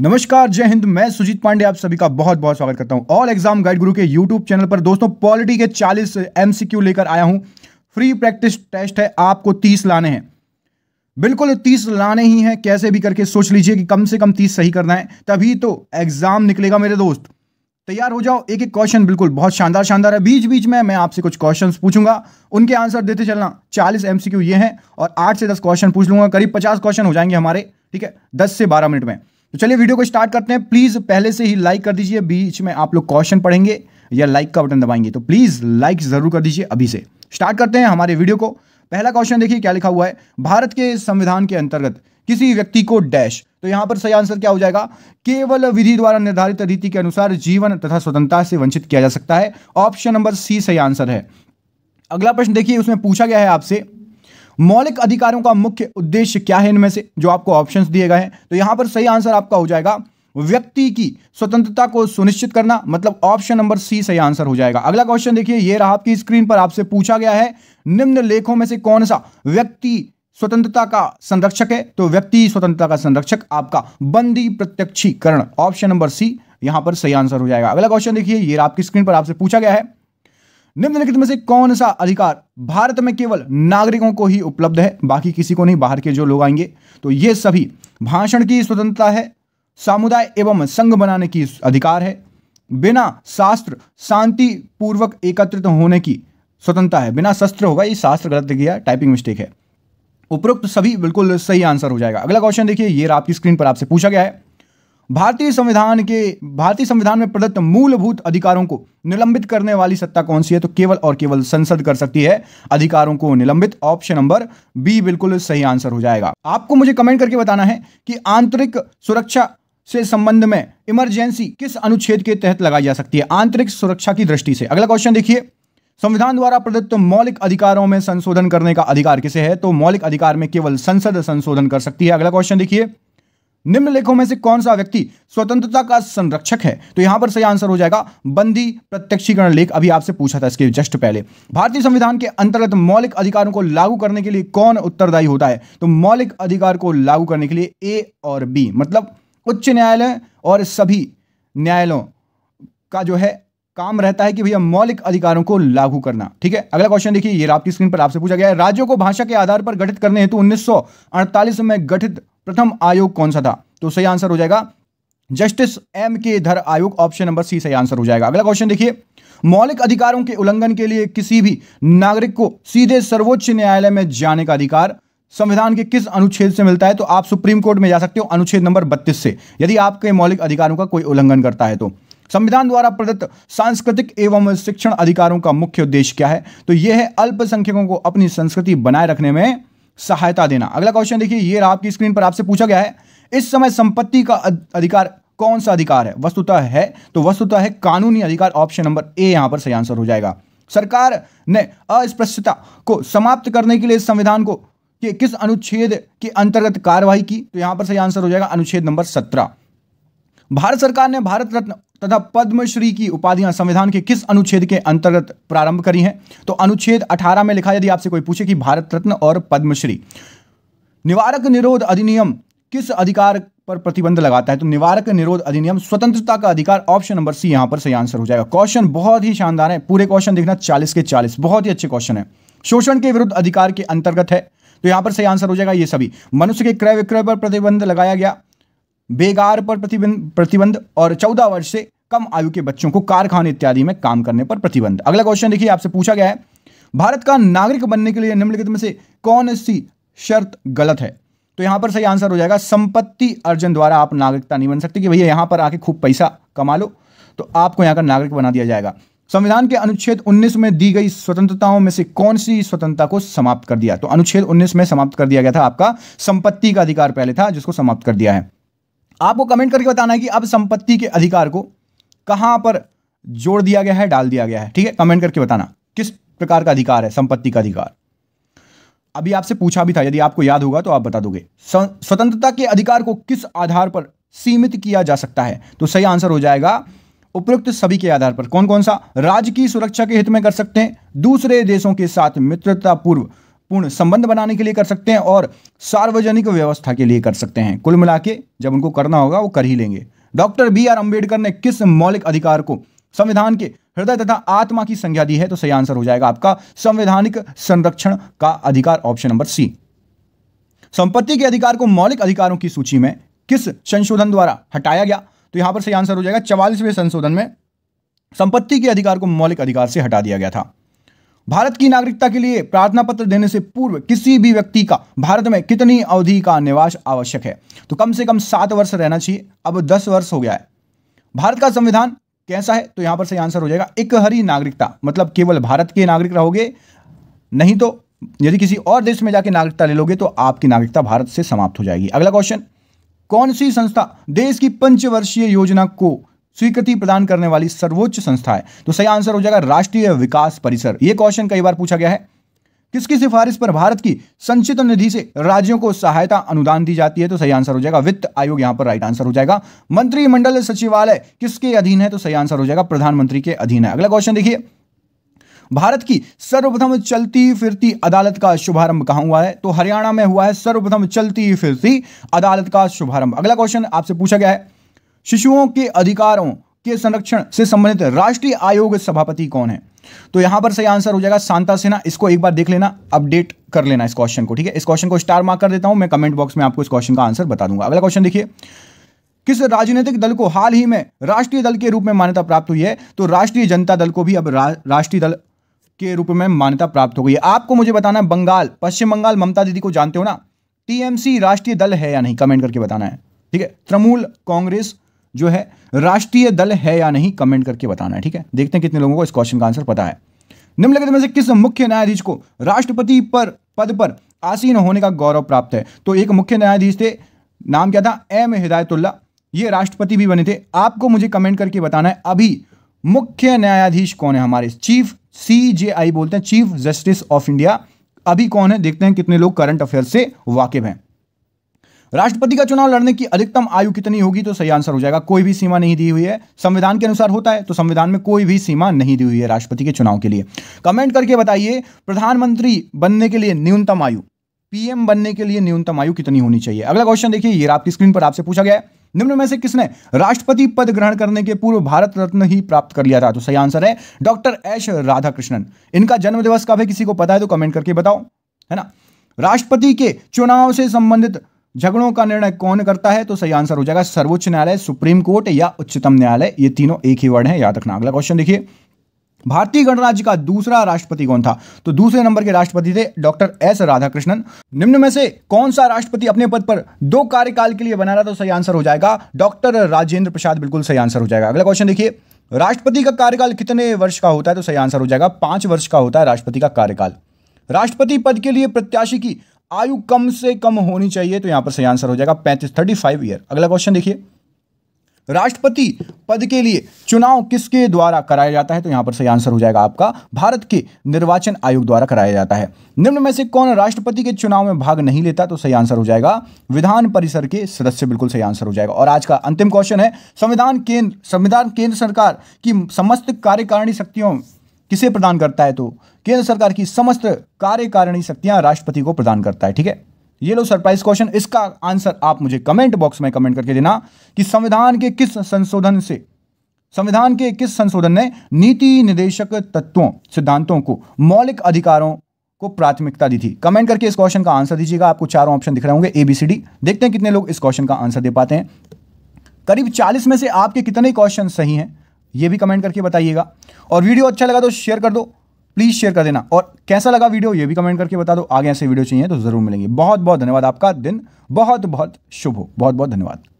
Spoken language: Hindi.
नमस्कार जय हिंद मैं सुजीत पांडे आप सभी का बहुत बहुत स्वागत करता हूं ऑल एग्जाम गाइड गुरु के यूट्यूब चैनल पर दोस्तों पॉलिटी के 40 एमसीक्यू लेकर आया हूं फ्री प्रैक्टिस टेस्ट है आपको 30 लाने हैं बिल्कुल 30 लाने ही हैं कैसे भी करके सोच लीजिए कि कम से कम 30 सही करना है तभी तो एग्जाम निकलेगा मेरे दोस्त तैयार हो जाओ एक एक क्वेश्चन बिल्कुल बहुत शानदार शानदार है बीच बीच में मैं आपसे कुछ क्वेश्चन पूछूंगा उनके आंसर देते चलना चालीस एमसीक्यू ये हैं और आठ से दस क्वेश्चन पूछ लूंगा करीब पचास क्वेश्चन हो जाएंगे हमारे ठीक है दस से बारह मिनट में तो चलिए वीडियो को स्टार्ट करते हैं प्लीज़ पहले से ही लाइक कर दीजिए बीच में आप लोग क्वेश्चन पढ़ेंगे या लाइक का बटन दबाएंगे तो प्लीज़ लाइक ज़रूर कर दीजिए अभी से स्टार्ट करते हैं हमारे वीडियो को पहला क्वेश्चन देखिए क्या लिखा हुआ है भारत के संविधान के अंतर्गत किसी व्यक्ति को डैश तो यहां पर सही आंसर क्या हो जाएगा केवल विधि द्वारा निर्धारित रीति के अनुसार जीवन तथा स्वतंत्रता से वंचित किया जा सकता है ऑप्शन नंबर सी सही आंसर है अगला प्रश्न देखिए उसमें पूछा गया है आपसे मौलिक अधिकारों का मुख्य उद्देश्य क्या है इनमें से जो आपको ऑप्शंस दिए गए हैं तो यहां पर सही आंसर आपका हो जाएगा व्यक्ति की स्वतंत्रता को सुनिश्चित करना मतलब ऑप्शन नंबर सी सही आंसर हो जाएगा अगला क्वेश्चन देखिए ये रहा आपकी स्क्रीन पर आपसे पूछा गया है निम्न लेखों में से कौन सा व्यक्ति स्वतंत्रता का संरक्षक है तो व्यक्ति स्वतंत्रता का संरक्षक आपका बंदी प्रत्यक्षीकरण ऑप्शन नंबर सी यहां पर सही आंसर हो जाएगा अगला क्वेश्चन देखिए ये आपकी स्क्रीन पर आपसे पूछा गया है निम्नलिखित में से कौन सा अधिकार भारत में केवल नागरिकों को ही उपलब्ध है बाकी किसी को नहीं बाहर के जो लोग आएंगे तो ये सभी भाषण की स्वतंत्रता है सामुदाय एवं संघ बनाने की अधिकार है बिना शास्त्र शांति पूर्वक एकत्रित होने की स्वतंत्रता है बिना शस्त्र होगा ये शास्त्र गलत किया टाइपिंग मिस्टेक है उपरोक्त सभी बिल्कुल सही आंसर हो जाएगा अगला क्वेश्चन देखिए ये आपकी स्क्रीन पर आपसे पूछा गया है भारतीय संविधान के भारतीय संविधान में प्रदत्त मूलभूत अधिकारों को निलंबित करने वाली सत्ता कौन सी है तो केवल और केवल संसद कर सकती है अधिकारों को निलंबित ऑप्शन नंबर बी बिल्कुल सही आंसर हो जाएगा आपको मुझे कमेंट करके बताना है कि आंतरिक सुरक्षा से संबंध में इमरजेंसी किस अनुच्छेद के तहत लगाई जा सकती है आंतरिक सुरक्षा की दृष्टि से अगला क्वेश्चन देखिए संविधान द्वारा प्रदत्त मौलिक अधिकारों में संशोधन करने का अधिकार किसे है तो मौलिक अधिकार में केवल संसद संशोधन कर सकती है अगला क्वेश्चन देखिए निम्नलिखों में से कौन सा व्यक्ति स्वतंत्रता का संरक्षक है तो यहां पर सही आंसर हो जाएगा बंदी प्रत्यक्षीकरण लेख अभी आपसे पूछा था इसके जस्ट पहले भारतीय संविधान के अंतर्गत मौलिक अधिकारों को लागू करने के लिए कौन उत्तरदायी होता है तो मौलिक अधिकार को लागू करने के लिए ए और बी मतलब उच्च न्यायालय और सभी न्यायालयों का जो है काम रहता है कि भैया मौलिक अधिकारों को लागू करना ठीक है अगला क्वेश्चन देखिए ये आपकी स्क्रीन पर आपसे पूछा गया है राज्यों को भाषा के आधार पर गठित करने हेतु 1948 में गठित प्रथम आयोग कौन सा था तो सही आंसर हो जाएगा जस्टिस एम के धर आयोग ऑप्शन नंबर सी सही आंसर हो जाएगा अगला क्वेश्चन देखिए मौलिक अधिकारों के उल्लंघन के लिए किसी भी नागरिक को सीधे सर्वोच्च न्यायालय में जाने का अधिकार संविधान के किस अनुच्छेद से मिलता है तो आप सुप्रीम कोर्ट में जा सकते हो अनुच्छेद नंबर 32 से यदि आपके मौलिक अधिकारों का कोई उल्लंघन करता है तो संविधान द्वारा प्रदत्त सांस्कृतिक एवं शिक्षण अधिकारों का मुख्य उद्देश्य क्या है तो यह है अल्पसंख्यकों को अपनी संस्कृति बनाए रखने में सहायता देना अगला क्वेश्चन देखिए ये आपकी स्क्रीन पर आपसे पूछा गया है इस समय संपत्ति का अधिकार कौन सा अधिकार है वस्तुतः है तो वस्तुतः है कानूनी अधिकार ऑप्शन नंबर ए यहां पर सही आंसर हो जाएगा सरकार ने अस्पृश्यता को समाप्त करने के लिए संविधान को कि किस अनुच्छेद के अंतर्गत कार्रवाई की तो यहां पर सही आंसर हो जाएगा अनुच्छेद नंबर सत्रह भारत सरकार ने भारत रत्न तथा पद्मश्री की उपाधियां संविधान के किस अनुच्छेद के अंतर्गत प्रारंभ करी हैं तो अनुच्छेद 18 में लिखा यदि आपसे कोई पूछे कि भारत रत्न और पद्मश्री निवारक निरोध अधिनियम किस अधिकार पर प्रतिबंध लगाता है तो निवारक निरोध अधिनियम स्वतंत्रता का अधिकार ऑप्शन नंबर सी यहां पर सही आंसर हो जाएगा क्वेश्चन बहुत ही शानदार है पूरे क्वेश्चन देखना चालीस के चालीस बहुत ही अच्छे क्वेश्चन है शोषण के विरुद्ध अधिकार के अंतर्गत है तो यहां पर सही आंसर हो जाएगा ये सभी मनुष्य के क्रय विक्रय पर प्रतिबंध लगाया गया बेगार पर प्रतिबंध प्रतिबंध और चौदह वर्ष से कम आयु के बच्चों को कारखाने इत्यादि में काम करने पर प्रतिबंध अगला क्वेश्चन देखिए आपसे पूछा गया है भारत का नागरिक बनने के लिए निम्नलिखित में से कौन सी शर्त गलत है तो यहां पर सही आंसर हो जाएगा संपत्ति अर्जन द्वारा आप नागरिकता नहीं बन सकते कि भैया यहां पर आके खूब पैसा कमा लो तो आपको यहां का नागरिक बना दिया जाएगा संविधान के अनुच्छेद 19 में दी गई स्वतंत्रताओं में से कौन सी स्वतंत्रता को समाप्त कर दिया तो अनुच्छेद 19 में समाप्त कर दिया गया था आपका संपत्ति का अधिकार पहले था जिसको समाप्त कर दिया है आपको कमेंट करके बताना है कि अब संपत्ति के अधिकार को कहां पर जोड़ दिया गया है डाल दिया गया है ठीक है कमेंट करके बताना किस प्रकार का अधिकार है संपत्ति का अधिकार अभी आपसे पूछा भी था यदि आपको याद होगा तो आप बता दोगे स्वतंत्रता के अधिकार को किस आधार पर सीमित किया जा सकता है तो सही आंसर हो जाएगा उपयुक्त सभी के आधार पर कौन कौन सा राज्य की सुरक्षा के हित में कर सकते हैं दूसरे देशों के साथ मित्रतापूर्व पूर्ण संबंध बनाने के लिए कर सकते हैं और सार्वजनिक व्यवस्था के लिए कर सकते हैं कुल मिला जब उनको करना होगा वो कर ही लेंगे डॉक्टर बी आर अंबेडकर ने किस मौलिक अधिकार को संविधान के हृदय तथा आत्मा की संज्ञा दी है तो सही आंसर हो जाएगा आपका संवैधानिक संरक्षण का अधिकार ऑप्शन नंबर सी संपत्ति के अधिकार को मौलिक अधिकारों की सूची में किस संशोधन द्वारा हटाया गया तो यहां पर सही आंसर हो जाएगा चवालीसवें संशोधन में संपत्ति के अधिकार को मौलिक अधिकार से हटा दिया गया था भारत की नागरिकता के लिए प्रार्थना पत्र देने से पूर्व किसी भी व्यक्ति का भारत में कितनी अवधि का निवास आवश्यक है तो कम से कम सात वर्ष रहना चाहिए अब दस वर्ष हो गया है भारत का संविधान कैसा है तो यहां पर सही आंसर हो जाएगा एक हरी नागरिकता मतलब केवल भारत के नागरिक रहोगे नहीं तो यदि किसी और देश में जाके नागरिकता ले लोगे तो आपकी नागरिकता भारत से समाप्त हो जाएगी अगला क्वेश्चन कौन सी संस्था देश की पंचवर्षीय योजना को स्वीकृति प्रदान करने वाली सर्वोच्च संस्था है तो सही आंसर हो जाएगा राष्ट्रीय विकास परिसर यह क्वेश्चन कई बार पूछा गया है किसकी सिफारिश पर भारत की संचित निधि से राज्यों को सहायता अनुदान दी जाती है तो सही आंसर हो जाएगा वित्त आयोग यहां पर राइट आंसर हो जाएगा मंत्रिमंडल सचिवालय किसके अधीन है तो सही आंसर हो जाएगा प्रधानमंत्री के अधीन है अगला क्वेश्चन देखिए भारत की सर्वप्रथम चलती फिरती अदालत का शुभारंभ कहां हुआ है तो हरियाणा में हुआ है सर्वप्रथम चलती फिरती अदालत का शुभारंभ अगला क्वेश्चन आपसे पूछा गया है शिशुओं के अधिकारों के संरक्षण से संबंधित राष्ट्रीय आयोग सभापति कौन है तो यहां पर सही आंसर हो जाएगा शांता सिन्हा इसको एक बार देख लेना अपडेट कर लेना इस क्वेश्चन को ठीक है इस क्वेश्चन को स्टार मार्क कर देता हूं मैं कमेंट बॉक्स में आपको इस क्वेश्चन का आंसर बता दूंगा अगला क्वेश्चन देखिए किस राजनीतिक दल को हाल ही में राष्ट्रीय दल के रूप में मान्यता प्राप्त हुई है तो राष्ट्रीय जनता दल को भी अब रा, राष्ट्रीय दल के रूप में मान्यता प्राप्त हो गई है आपको मुझे बताना बंगाल पश्चिम बंगाल ममता दीदी को जानते हो ना टीएमसी राष्ट्रीय दल है या नहीं कमेंट करके बताना है ठीक है तृणमूल कांग्रेस जो है राष्ट्रीय दल है या नहीं कमेंट करके बताना है ठीक है देखते हैं कितने लोगों को इस क्वेश्चन का आंसर पता है निम्नलिखित में से किस मुख्य न्यायाधीश को राष्ट्रपति पर पद पर आसीन होने का गौरव प्राप्त है तो एक मुख्य न्यायाधीश थे नाम क्या था एम हिदायतुल्ला ये राष्ट्रपति भी बने थे आपको मुझे कमेंट करके बताना है अभी मुख्य न्यायाधीश कौन है हमारे चीफ सी जे आई बोलते हैं चीफ जस्टिस ऑफ इंडिया अभी कौन है देखते हैं कितने लोग करंट अफेयर से वाकिफ हैं राष्ट्रपति का चुनाव लड़ने की अधिकतम आयु कितनी होगी तो सही आंसर हो जाएगा कोई भी सीमा नहीं दी हुई है संविधान के अनुसार होता है तो संविधान में कोई भी सीमा नहीं दी हुई है राष्ट्रपति के चुनाव के लिए कमेंट करके बताइए प्रधानमंत्री बनने के लिए न्यूनतम आयु पीएम बनने के लिए न्यूनतम आयु कितनी होनी चाहिए अगला क्वेश्चन देखिए ये आपकी स्क्रीन पर आपसे पूछा गया है निम्न में से किसने राष्ट्रपति पद ग्रहण करने के पूर्व भारत रत्न ही प्राप्त कर लिया था तो सही आंसर है डॉक्टर एश राधाकृष्णन इनका जन्म दिवस कब है किसी को पता है तो कमेंट करके बताओ है ना राष्ट्रपति के चुनाव से संबंधित झगड़ों का निर्णय कौन करता है तो सही आंसर हो जाएगा सर्वोच्च न्यायालय सुप्रीम कोर्ट या उच्चतम न्यायालय ये तीनों एक ही वर्ड है याद रखना अगला क्वेश्चन देखिए भारतीय गणराज्य का दूसरा राष्ट्रपति कौन था तो दूसरे नंबर के राष्ट्रपति थे डॉक्टर एस राधाकृष्णन निम्न में से कौन सा राष्ट्रपति अपने पद पर दो कार्यकाल के लिए बना रहा तो सही आंसर हो जाएगा डॉक्टर राजेंद्र प्रसाद बिल्कुल सही आंसर हो जाएगा अगला क्वेश्चन देखिए राष्ट्रपति का कार्यकाल कितने वर्ष का होता है तो सही आंसर हो जाएगा पांच वर्ष का होता है राष्ट्रपति का कार्यकाल राष्ट्रपति पद के लिए प्रत्याशी की आयु कम से कम होनी चाहिए तो यहां पर सही आंसर हो जाएगा पैंतीस थर्टी फाइव ईयर अगला क्वेश्चन देखिए राष्ट्रपति पद के लिए चुनाव किसके द्वारा कराया जाता है तो यहां पर सही आंसर हो जाएगा आपका भारत के निर्वाचन आयोग द्वारा कराया जाता है निम्न में से कौन राष्ट्रपति के चुनाव में भाग नहीं लेता तो सही आंसर हो जाएगा विधान परिसर के सदस्य बिल्कुल सही आंसर हो जाएगा और आज का अंतिम क्वेश्चन है संविधान केंद्र संविधान केंद्र सरकार की समस्त कार्यकारिणी शक्तियों किसे प्रदान करता है तो केंद्र सरकार की समस्त कार्यकारिणी शक्तियां राष्ट्रपति को प्रदान करता है ठीक है ये लो सरप्राइज क्वेश्चन इसका आंसर आप मुझे कमेंट बॉक्स में कमेंट करके देना कि संविधान के किस संशोधन से संविधान के किस संशोधन ने नीति निदेशक तत्वों सिद्धांतों को मौलिक अधिकारों को प्राथमिकता दी थी कमेंट करके इस क्वेश्चन का आंसर दीजिएगा आपको चारों ऑप्शन दिख रहे होंगे एबीसीडी देखते हैं कितने लोग इस क्वेश्चन का आंसर दे पाते हैं करीब 40 में से आपके कितने क्वेश्चन सही हैं ये भी कमेंट करके बताइएगा और वीडियो अच्छा लगा तो शेयर कर दो प्लीज़ शेयर कर देना और कैसा लगा वीडियो ये भी कमेंट करके बता दो आगे ऐसे वीडियो चाहिए तो ज़रूर मिलेंगे बहुत बहुत धन्यवाद आपका दिन बहुत बहुत शुभ हो बहुत बहुत धन्यवाद